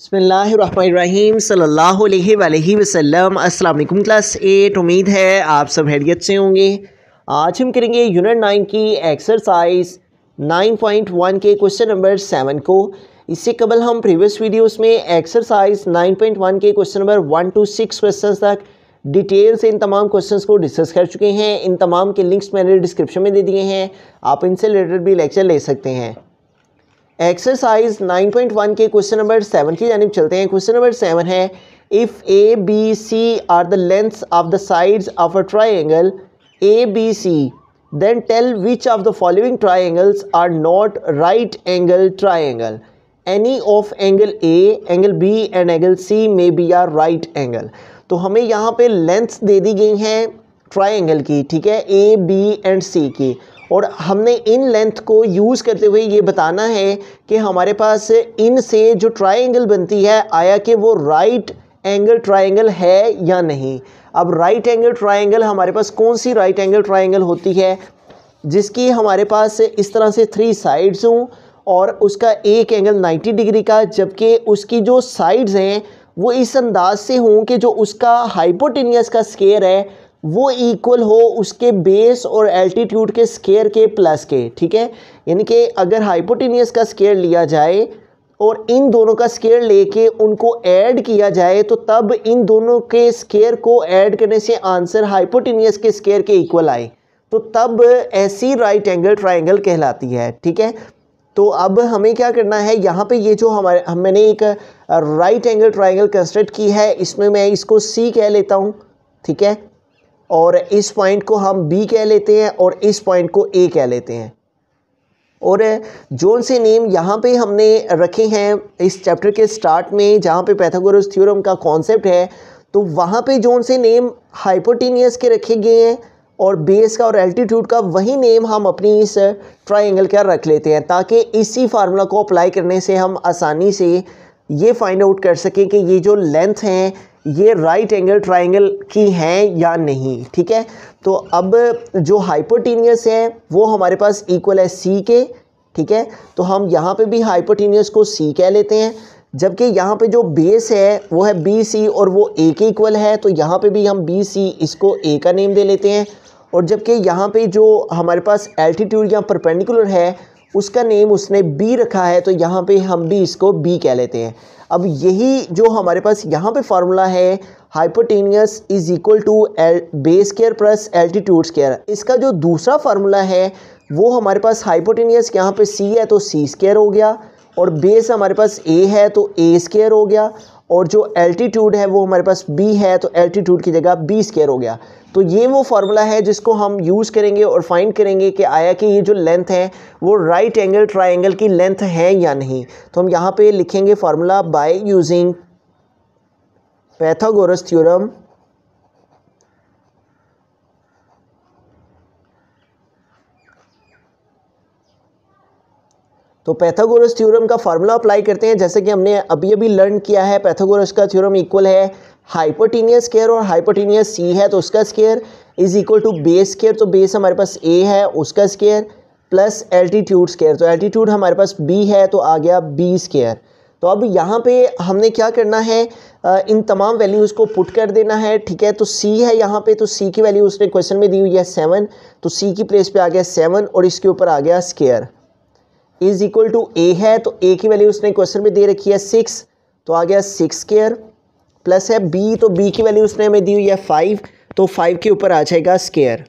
बसमीम सल्लल्लाहु class eight उम्मीद है आप सब हैरियत से होंगे आज हम करेंगे यूनिट नाइन की एक्सरसाइज नाइन पॉइंट वन के क्वेश्चन नंबर सेवन को इससे कबल हम प्रीवियस वीडियोस में एक्सरसाइज नाइन पॉइंट वन के question number one two six question तक डिटेल से इन तमाम क्वेश्चंस को डिस्कस कर चुके हैं इन तमाम के लिंक्स मैंने डिस्क्रिप्शन में दे दिए हैं आप इनसे रिलेटेड भी लेक्चर ले सकते हैं एक्सरसाइज 9.1 के क्वेश्चन नंबर सेवन की जानब चलते हैं क्वेश्चन नंबर सेवन है if A B C are the lengths of the sides of a triangle A B C then tell which of the following triangles are not right angle triangle any of angle A angle B and angle C may be are right angle तो हमें यहाँ पे lengths दे दी गई हैं triangle की ठीक है A B and सी की और हमने इन लेंथ को यूज़ करते हुए ये बताना है कि हमारे पास इन से जो ट्राइंगल बनती है आया कि वो राइट एंगल ट्राइंगल है या नहीं अब राइट एंगल ट्राइंगल हमारे पास कौन सी राइट एंगल ट्राइंगल होती है जिसकी हमारे पास इस तरह से थ्री साइड्स हों और उसका एक एंगल 90 डिग्री का जबकि उसकी जो साइड्स हैं वो इस अंदाज से हों कि जो उसका हाइपोटेनियस का स्केयर है वो इक्वल हो उसके बेस और एल्टीट्यूड के स्केयर के प्लस के ठीक है यानी कि अगर हाइपोटेनियस का स्केयर लिया जाए और इन दोनों का स्केयर लेके उनको ऐड किया जाए तो तब इन दोनों के स्केयर को ऐड करने से आंसर हाइपोटेनियस के स्केयर के इक्वल आए तो तब ऐसी राइट एंगल ट्राइंगल कहलाती है ठीक है तो अब हमें क्या करना है यहाँ पे ये जो हमारे हम मैंने एक राइट एंगल ट्राइंगल कंस्ट्रक्ट की है इसमें मैं इसको सी कह लेता हूँ ठीक है और इस पॉइंट को हम बी कह लेते हैं और इस पॉइंट को ए कह लेते हैं और जोन से नेम यहाँ पे हमने रखे हैं इस चैप्टर के स्टार्ट में जहाँ पे पैथागोरस थ्योरम का कॉन्सेप्ट है तो वहाँ पे जोन से नेम हाइपोटीनियस के रखे गए हैं और बेस का और एल्टीट्यूड का वही नेम हम अपनी इस ट्राइंगल का रख लेते हैं ताकि इसी फार्मूला को अप्लाई करने से हम आसानी से ये फाइंड आउट कर सकें कि ये जो लेंथ हैं ये राइट एंगल ट्राइंगल की हैं या नहीं ठीक है तो अब जो हाइपोटीनियस है वो हमारे पास इक्वल है सी के ठीक है तो हम यहाँ पे भी हाइपोटीनियस को सी कह लेते हैं जबकि यहाँ पे जो बेस है वो है बी सी और वो ए के इक्वल है तो यहाँ पे भी हम बी सी इसको ए का नेम दे लेते हैं और जबकि यहाँ पे जो हमारे पास एल्टीट्यूड या परपेंडिकुलर है उसका नेम उसने बी रखा है तो यहाँ पे हम भी इसको बी कह लेते हैं अब यही जो हमारे पास यहाँ पे फार्मूला है हाइपोटेनियस इज इक्वल टू एल base square plus altitude square इसका जो दूसरा फार्मूला है वो हमारे पास हाइपोटेनियस यहाँ पे सी है तो सी स्केयर हो गया और बेस हमारे पास ए है तो ए स्केयर हो गया और जो एल्टीट्यूड है वो हमारे पास बी है तो एल्टीट्यूड की जगह बी स्केयर हो गया तो ये वो फार्मूला है जिसको हम यूज़ करेंगे और फाइंड करेंगे कि आया कि ये जो लेंथ है वो राइट एंगल ट्राइंगल की लेंथ है या नहीं तो हम यहाँ पे लिखेंगे formula by using Pythagoras theorem तो पैथागोरस थ्योरम का फार्मूला अप्लाई करते हैं जैसे कि हमने अभी अभी लर्न किया है पैथागोरस का थ्योरम इक्वल है हाइपोटीनियस स्केयर और हाइपोटीनियस सी है तो उसका square is equal to base square तो बेस हमारे पास ए है उसका स्केयर प्लस एल्टीट्यूड स्केयर तो एल्टीट्यूड हमारे पास बी है तो आ गया बी स्केयर तो अब यहाँ पे हमने क्या करना है इन तमाम वैल्यूज़ को पुट कर देना है ठीक है तो सी है यहाँ पे तो सी की वैल्यू उसने क्वेश्चन में दी हुई है सेवन तो सी की प्लेस पे आ गया सेवन और इसके ऊपर आ गया square is equal to A है तो ए की वैल्यू उसने क्वेश्चन में दे रखी है सिक्स तो आ गया सिक्स स्केयर प्लस है बी तो बी की वैल्यू उसने हमें दी हुई है फाइव तो फाइव के ऊपर आ जाएगा स्केयर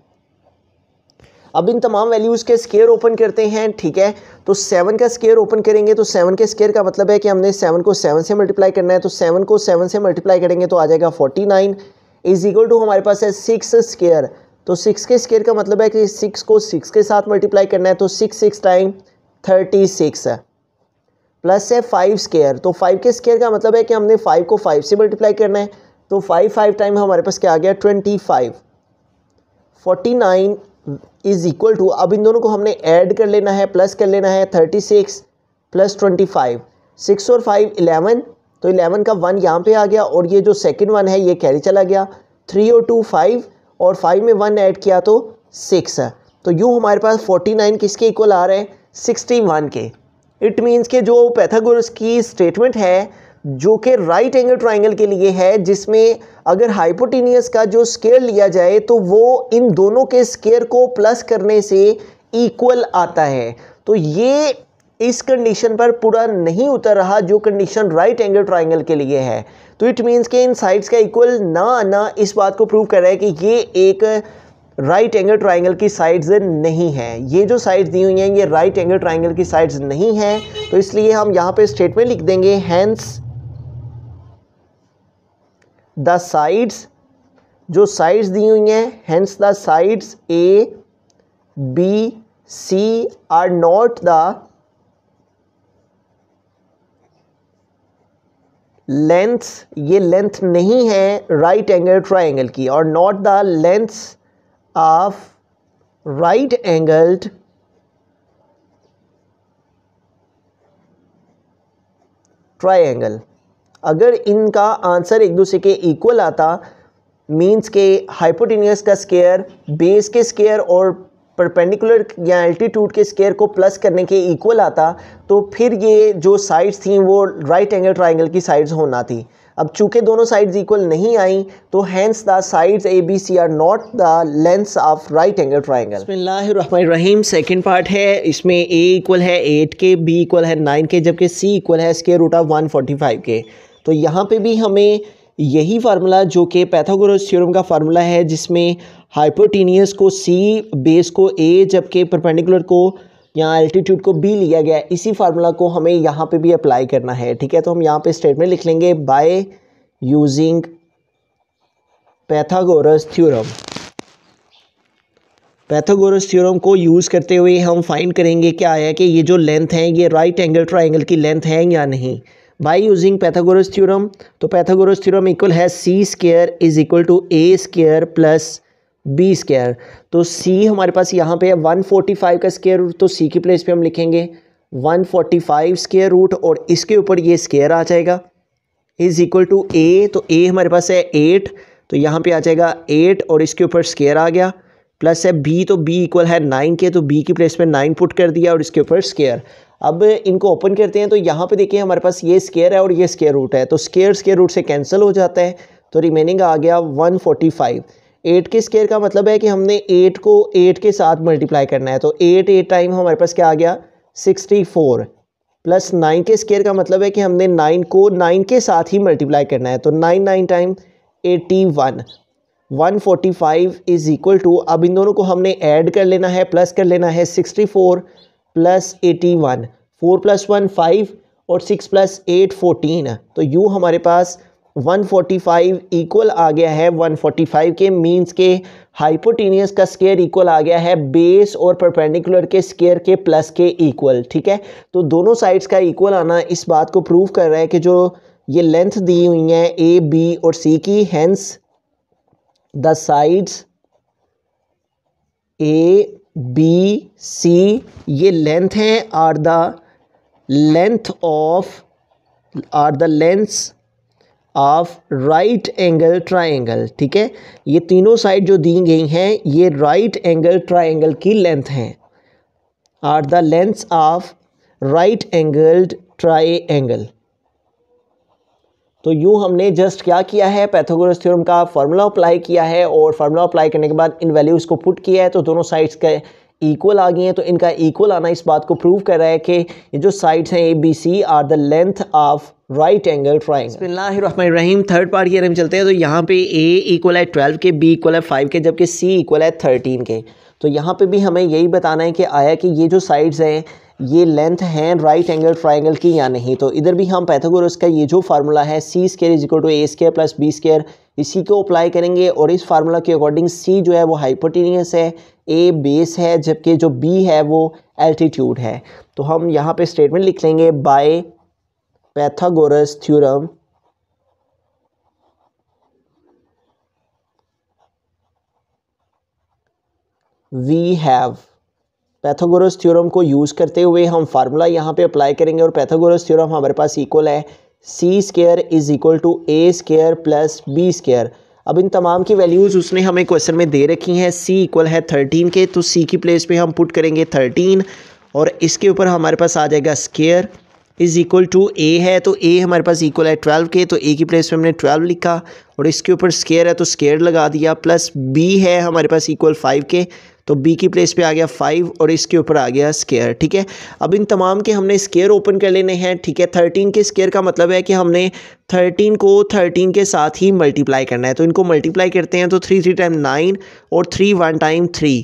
अब इन तमाम वैल्यूज़ के स्केयर ओपन करते हैं ठीक है तो सेवन का स्केयर ओपन करेंगे तो सेवन के स्केयर का मतलब है कि हमने सेवन को सेवन से मल्टीप्लाई करना है तो सेवन को सेवन से मल्टीप्लाई करेंगे तो आ जाएगा forty nine is equal to हमारे पास है सिक्स स्केयर तो सिक्स के स्केयर का मतलब है कि सिक्स को सिक्स के साथ मल्टीप्लाई करना है तो six six time thirty six है प्लस है फाइव स्केयर तो फाइव के स्केयर का मतलब है कि हमने फाइव को फाइव से मल्टीप्लाई करना है तो फाइव फाइव टाइम हमारे पास क्या आ गया twenty five forty nine is equal to अब इन दोनों को हमने ऐड कर लेना है प्लस कर लेना है thirty six plus twenty five six और फाइव इलेवन तो इलेवन का वन यहाँ पे आ गया और ये जो सेकेंड वन है ये कैरी चला गया थ्री और टू फाइव और फाइव में वन ऐड किया तो सिक्स है तो यूँ हमारे पास फोर्टी नाइन किसके इक्वल आ रहे हैं सिक्सटी वन के इट मीन्स के जो पैथागोरस की स्टेटमेंट है जो कि राइट एंगल ट्राइंगल के लिए है जिसमें अगर हाइपोटीनियस का जो स्केयर लिया जाए तो वो इन दोनों के स्केयर को प्लस करने से इक्वल आता है तो ये इस कंडीशन पर पूरा नहीं उतर रहा जो कंडीशन राइट एंगल ट्राइंगल के लिए है तो इट मीन्स के इन साइड्स का इक्वल ना आना इस बात को प्रूव कर रहा है कि ये एक राइट एंगल ट्राइंगल की साइड्स नहीं हैं ये जो साइड्स दी हुई हैं ये राइट एंगल ट्राइंगल की साइड्स नहीं हैं तो इसलिए हम यहाँ पे स्टेटमेंट लिख देंगे हैंस द साइड्स जो साइड्स दी हुई हैं hence the sides A B C are not the length ये लेंथ नहीं है राइट एंगल ट्राइंगल की और not the lengths of right angled triangle अगर इनका आंसर एक दूसरे के इक्वल आता मींस के हाइपोटिनियस का स्केयर बेस के स्केयर और परपेंडिकुलर या एल्टीट्यूड के स्केयर को प्लस करने के इक्वल आता तो फिर ये जो साइड्स थी वो राइट एंगल ट्राइंगल की साइड्स होना थी अब चूँकि दोनों साइड्स इक्वल नहीं आई तो hence the sides A B C are not the lengths of right angle triangle रहीम सेकेंड पार्ट है इसमें ए इक्वल है एट के बी इक्वल है नाइन के जबकि सी इक्वल है square root of one forty five के तो यहाँ पे भी हमें यही फार्मूला जो कि पैथागोरस थ्योरम का फार्मूला है जिसमें हाइपोटीनियस को सी बेस को ए जबकि परपेंडिकुलर को यहाँ एल्टीट्यूड को बी लिया गया है इसी फार्मूला को हमें यहाँ पे भी अप्लाई करना है ठीक है तो हम यहाँ पे स्टेटमेंट लिख लेंगे by using Pythagoras theorem Pythagoras theorem को यूज़ करते हुए हम फाइंड करेंगे क्या है कि ये जो लेंथ है ये राइट एंगल ट्राइंगल की लेंथ है या नहीं बाई यूजिंग पैथागोरस थ्योरम तो पैथागोरस थ्योरम इक्वल है C square is equal to A square plus B square तो सी हमारे पास यहाँ पे है वन फोर्टी फाइव का स्केयर रूट तो सी की प्लेस पे हम लिखेंगे one forty five square root और इसके ऊपर ये स्केयर आ जाएगा इज इक्वल टू ए तो ए हमारे पास है एट तो यहाँ पे आ जाएगा एट और इसके ऊपर स्केयर आ गया प्लस है बी तो बी इक्वल है नाइन के तो बी की प्लेस पे नाइन पुट कर दिया और इसके ऊपर स्केयर अब इनको ओपन करते हैं तो यहाँ पे देखिए हमारे पास ये स्केयर है और ये स्केयर रूट है तो स्केयर स्केयर रूट से कैंसिल हो जाता है तो रिमेनिंग आ गया वन फोर्टी फाइव एट के स्केयर का मतलब है कि हमने एट को एट के साथ मल्टीप्लाई करना है तो एट एट टाइम हमारे पास क्या आ गया सिक्सटी फोर प्लस नाइन के स्केयर का मतलब है कि हमने नाइन को नाइन के साथ ही मल्टीप्लाई करना है तो nine nine time eighty one one forty five is equal to अब इन दोनों को हमने ऐड कर लेना है प्लस कर लेना है sixty four plus eighty one four plus one five और सिक्स प्लस एट फोर्टीन तो यू हमारे पास 145 इक्वल आ गया है 145 के मींस के हाइपोटीनियस का स्केयर इक्वल आ गया है बेस और परपेंडिकुलर के स्केयर के प्लस के इक्वल ठीक है तो दोनों साइड्स का इक्वल आना इस बात को प्रूव कर रहा है कि जो ये लेंथ दी हुई हैं ए बी और सी की hence the sides A B C ये लेंथ हैं are the length of are the lengths of right angle triangle ठीक है ये तीनों साइड जो दी गई हैं ये राइट एंगल ट्राइंगल की लेंथ हैं are the length of right angled triangle तो यूँ हमने जस्ट क्या किया है पैथोगोरस थ्योरम का फार्मूला अप्लाई किया है और फार्मूला अप्लाई करने के बाद इन वैल्यूज़ को पुट किया है तो दोनों साइड्स के इक्वल आ गई हैं तो इनका इक्वल आना इस बात को प्रूव कर रहा है कि ये जो साइड्स हैं A B C are the length of right angle triangle रहीम थर्ड पार्ट की अगर हम चलते हैं तो यहाँ पे ए इक्वल है ट्वेल्व के बी इक्वल है फाइव के जबकि सी इक्वल है थर्टीन के तो यहाँ पे भी हमें यही बताना है कि आया कि ये जो साइड्स हैं ये लेंथ हैं राइट एंगल ट्राइंगल की या नहीं तो इधर भी हम पैथागोरस का ये जो फार्मूला है C square is equal to A square plus B square इसी को अप्लाई करेंगे और इस फार्मूला के अकॉर्डिंग सी जो है वो हाइपोटीनियस है ए बेस है जबकि जो बी है वो एल्टीट्यूड है तो हम यहाँ पर स्टेटमेंट लिख लेंगे by Pythagoras theorem we have Pythagoras theorem को यूज़ करते हुए हम फार्मूला यहाँ पे अप्लाई करेंगे और पैथोगोरस थ्योरम हमारे पास इक्वल है C square is equal to A square plus B square अब इन तमाम की वैल्यूज़ उसने हमें क्वेश्चन में दे रखी हैं सी इक्वल है थर्टीन के तो सी की प्लेस पे हम पुट करेंगे थर्टीन और इसके ऊपर हमारे पास आ जाएगा square is equal to A है तो ए हमारे पास इक्वल है ट्वेल्व के तो ए की प्लेस पे हमने ट्वेल्व लिखा और इसके ऊपर स्केयर है तो स्केयर लगा दिया प्लस बी है हमारे पास इक्वल फाइव के तो बी की प्लेस पे आ गया फाइव और इसके ऊपर आ गया स्केयर ठीक है अब इन तमाम के हमने स्केयर ओपन कर लेने हैं ठीक है थर्टीन के स्केयर का मतलब है कि हमने थर्टीन को थर्टीन के साथ ही मल्टीप्लाई करना है तो इनको मल्टीप्लाई करते हैं तो थ्री थ्री टाइम नाइन और थ्री वन टाइम थ्री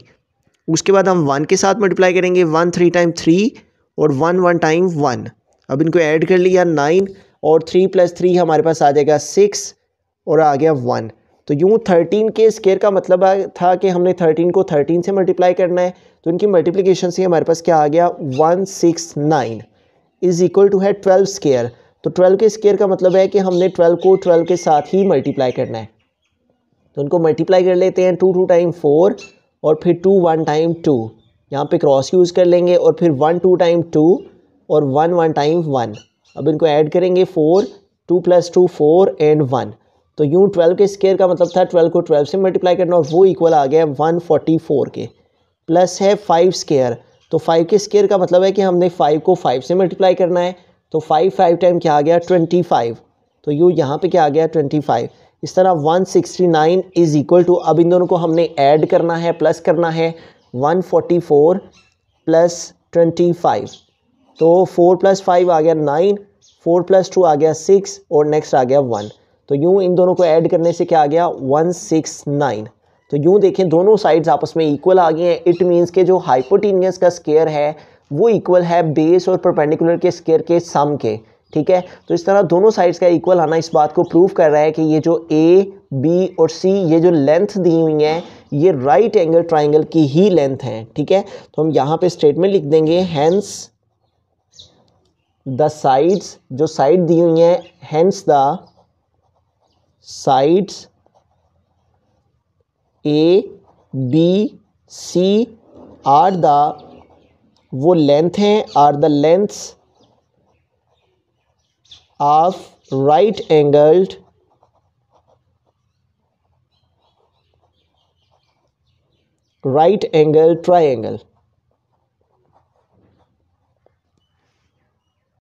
उसके बाद हम वन के साथ मल्टीप्लाई करेंगे वन थ्री टाइम थ्री और वन वन टाइम वन अब इनको ऐड कर लिया नाइन और थ्री प्लस थ्री हमारे पास आ जाएगा सिक्स और आ गया वन तो यूँ थर्टीन के स्केयर का मतलब था कि हमने थर्टीन को थर्टीन से मल्टीप्लाई करना है तो इनकी मल्टीप्लीकेशन से हमारे पास क्या आ गया one six nine is equal to है ट्वेल्व स्केयर तो ट्वेल्व के स्केयर का मतलब है कि हमने ट्वेल्व को ट्वेल्व के साथ ही मल्टीप्लाई करना है तो उनको मल्टीप्लाई कर लेते हैं टू टू टाइम फोर और फिर टू वन टाइम टू यहाँ पे क्रॉस यूज़ कर लेंगे और फिर वन टू टाइम टू और वन वन टाइम वन अब इनको ऐड करेंगे four two plus two four and one तो यूँ ट्वेल्व के स्केयर का मतलब था ट्वेल्व को ट्वेल्व से मल्टीप्लाई करना और वो इक्वल आ गया वन फोर्टी फोर के प्लस है फाइव स्केयर तो फाइव के स्केयर का मतलब है कि हमने फाइव को फाइव से मल्टीप्लाई करना है तो फाइव फाइव टाइम क्या आ गया ट्वेंटी फाइव तो यू यहाँ पे क्या आ गया ट्वेंटी फाइव इस तरह one sixty nine is equal to अब इन दोनों को हमने ऐड करना है प्लस करना है one forty four plus twenty five तो फोर प्लस फाइव आ गया नाइन फोर प्लस टू आ गया सिक्स और नेक्स्ट आ गया वन तो यूँ इन दोनों को ऐड करने से क्या आ गया वन सिक्स नाइन तो यूँ देखें दोनों साइड्स आपस में इक्वल आ गए हैं इट मीन्स के जो हाइपोटीनियस का स्केयर है वो इक्वल है बेस और परपेंडिकुलर के स्केयर के सम के ठीक है तो इस तरह दोनों साइड्स का इक्वल आना इस बात को प्रूव कर रहा है कि ये जो ए बी और सी ये जो लेंथ दी हुई हैं ये राइट एंगल ट्राइंगल की ही लेंथ है ठीक है तो हम यहाँ पे स्टेटमेंट लिख देंगे हैंस द साइड्स जो साइड दी हुई हैं hence the sides A B C are the वो लेंथ हैं are the lengths of right angled right angle triangle